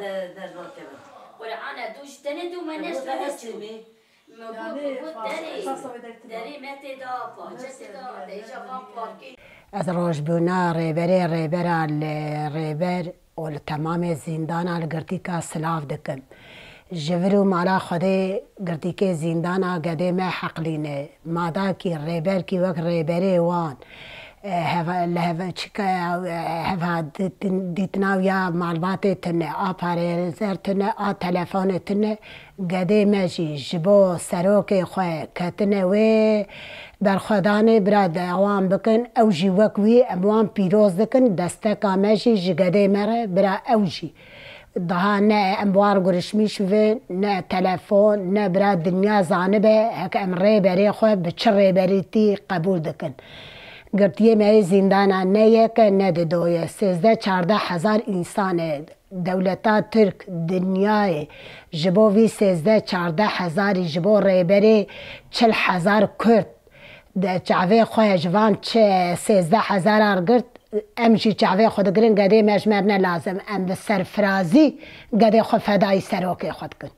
در در مركبة قرآن دوش تند و منش تهستو از راجبونا ریبر ریبر ریبر ول تمام زندان گردی کا سلاف دکم جورو مالا خودی گردی که زندان گده ما حقلینه مادا کی ریبر کی وک ریبر وان هوا لهوا چیکه هوا دیت نویا معلوماتت نه آپاره زرت نه آ تلفنت نه گدی مجی جبو سروکی خو کت نه و بر خدانه برد عوام بکن اوجی وکوی عوام پیروز دکن دسته کامجی جگدی مره بر اوجی ده نه اموار گریش میشود نه تلفن نه برد دنیا زانبه هک امری بری خو بچری بریتی قبول دکن گرتیه می زندانا نه یک نه دوی سیزده چارده هزار انسان دولتا ترک دنیای جبو وی سیزده چارده هزار جبو ریبری چل هزار کرد د چاوی خوی جوان چه سیزده هزار ارگرد ام جی چاوی خود گرن گده مجمر نه لازم ام به سرفرازی گده خود فدای سروکی خود کن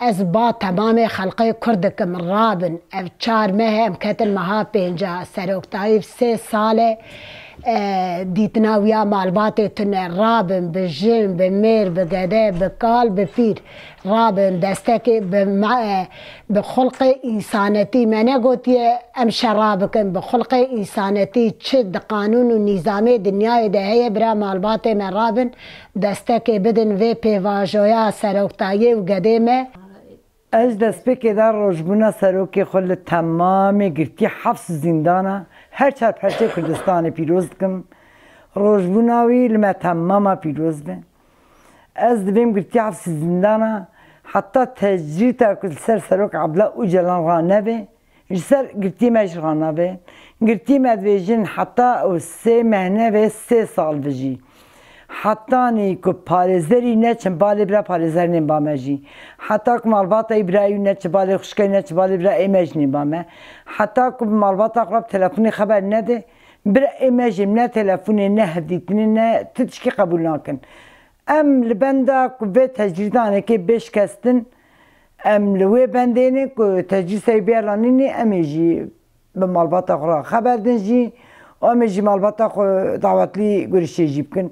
از با تمام خلقه کرد کم رابن او چار مه ام کتن مها پینجا سروک طایف سه ساله دیتناویا مالبات تن رابن به جن به میر به گده به کال به پیر رابن دستک به خلق انسانتی منه گوتیه ام شراب کن به خلق انسانتی چه د قانون و نظام دنیای ده هی برا مالبات من رابن دستک بدن و پیواجویا سروکتایی و گده مه از دست در روشبونه سروک خل تمام گرتی حفظ زندانه هر چهار پرچه کردستان پیروز کم روشبوناوی لما تماما پیروز بن از دبیم گرتی حفظ زندانه حتی تجری تا کل سر سروک عبلا او جلان غانه بی جسر گرتی مش غانه بی گرتی مدویجین حتی او سه مهنه و سه سال بجی حتی نی که پارزدری نه چن بالی برا پارزدر نیم بامه جی حتی که ای برای نه چه بالی خشکی نه چه بالی برا ایمج نیم بامه حتی که مالباتا اقرب تلفونی خبر نده برا ایمجیم نه تلفونی نه هدیتنی نه تدشکی قبول ناکن ام لبنده که به تجریدانه که بش کستن ام لوی بنده نه که تجرید سی نه امیجی به مالباتا خورا خبر دنجی امیجی مالباتا خو دعوتی گریشی جیب کن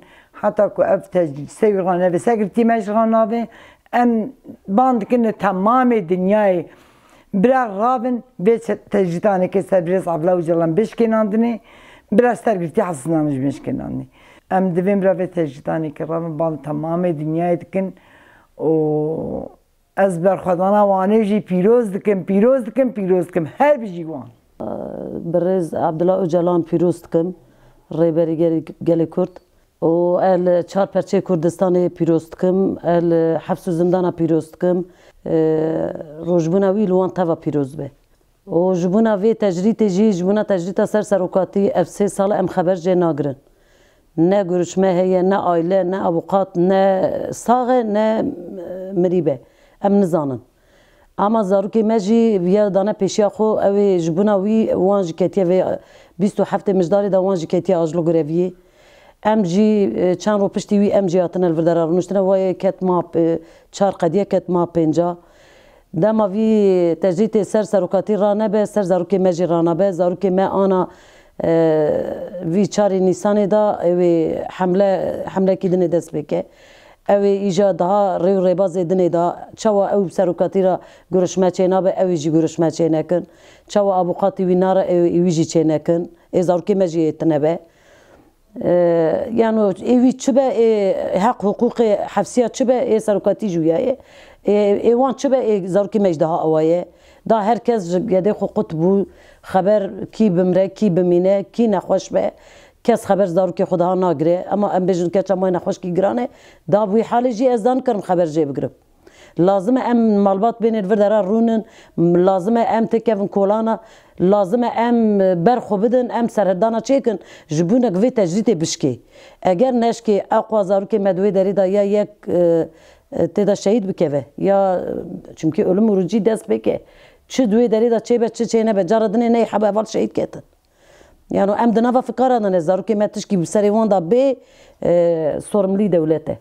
حتی که اف تجلیسه غانه و سگرتی مش غانه ام باند کنه تمام دنیای برا غابن به تجدیدانه که سبریز عبلا و برای بشکناندنه برا سرگرتی حسنانش بشکناندنه ام دویم برا به تجدیدانه که غابن باند تمام دنیای دکن و از برخوادانا وانه جی پیروز دکم پیروز دکم پیروز دکم هر بجی وان برز عبدالله اوجلان پیروز دکم رهبری گلی کرد و ال چهار پرچه کردستان پیروست کم ال حبس زندان پیروست کم روزبونا وی لوان توا پیروز به و جبونا وی تجریت جی جبونا تجریت سر سروکاتی اف سه سال ام خبر جه ناگرن نه گروشمه هیه نه آیله نه اوقات نه ساغه نه مریبه ام نزانن اما زاروکی مجی ویا دانه پیشیا خو اوی جبونا وی وان جکتیه وی 27 مجداری دا وان جکتیه آجلو گرویه ئەم جی چەند ڕۆ پشتی وی ئەم جیاتنە بەدەرا ڕنوشتنە وایە کەت ما چار قەدیە کەت ما پێنج دەماوی تەجیتێ سەر سەرۆکاتی ڕانەبێ سەر زارروکێ مەژی ڕانەبێ زارروکێ مە ئانا وی چاری نیسانێدا ئەوێ حملەکی دنێ دەست بکە. ئەوێ ئیژا داها ڕێ و ڕێبازێ دنێدا چاوە ئەو سەرۆکاتیرە گورشمە چێنا بە ئەویژی گورشمە چێنەکن چاوە ئابوقاتی وینارە ئەو ئیویژی چێنەکن ئێزارکی مەژی تنەبێ. یانۆ ئێوی چ بە حق حقوقی حەفسیە چ بە ئێ سەرکەتی ژویایە ئێوان چ بە زەرکی مەجدها ئەوەیە دا هەرکەس گەدەی خو قوت بوو خەبەر کی بمرە کی بمینە کی نەخۆش بێ کەس خەبەر زارکی خوددا ناگرێ ئەمە ئەم بێژن کەچە مای نەخۆشکی گرانێ دا بووی حالێژی ئەزدان کرم خەبەر جێ بگرم لازم ام مالبات بین الوردرا رونن لازم ام تکفن کولانا لازم ام برخو بدن ام سرهردانا چیکن جبونک وی تجدید بشکی اگر نشکی اقوا زاروکی مدوی دری دا یا یک تدا شهید بکوه یا چونکی علم روجی دست بکه چه دوی دری دا چه به چه چه نه به جاردنه نه حبه اول شهید کتن یعنی ام دنافه فکرانه زاروکی متشکی بسری وان دا به سرملی دولته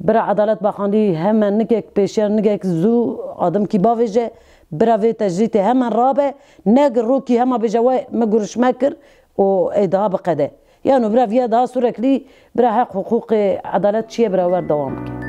برا عدالت بخاندی همان نگه پیشر نگه زو آدم کی باویجه برا وی تجریت همان رابه نگر رو کی همه بجوای مگرش مکر و ایدها بقده یعنی برا وی ده سورکلی برا حق حقوق عدالت چیه برا ور دوام که